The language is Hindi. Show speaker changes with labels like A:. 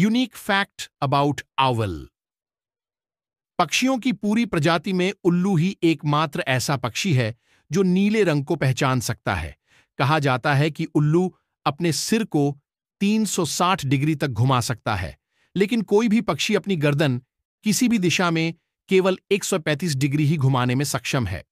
A: यूनिक फैक्ट अबाउट आवल पक्षियों की पूरी प्रजाति में उल्लू ही एकमात्र ऐसा पक्षी है जो नीले रंग को पहचान सकता है कहा जाता है कि उल्लू अपने सिर को 360 डिग्री तक घुमा सकता है लेकिन कोई भी पक्षी अपनी गर्दन किसी भी दिशा में केवल 135 डिग्री ही घुमाने में सक्षम है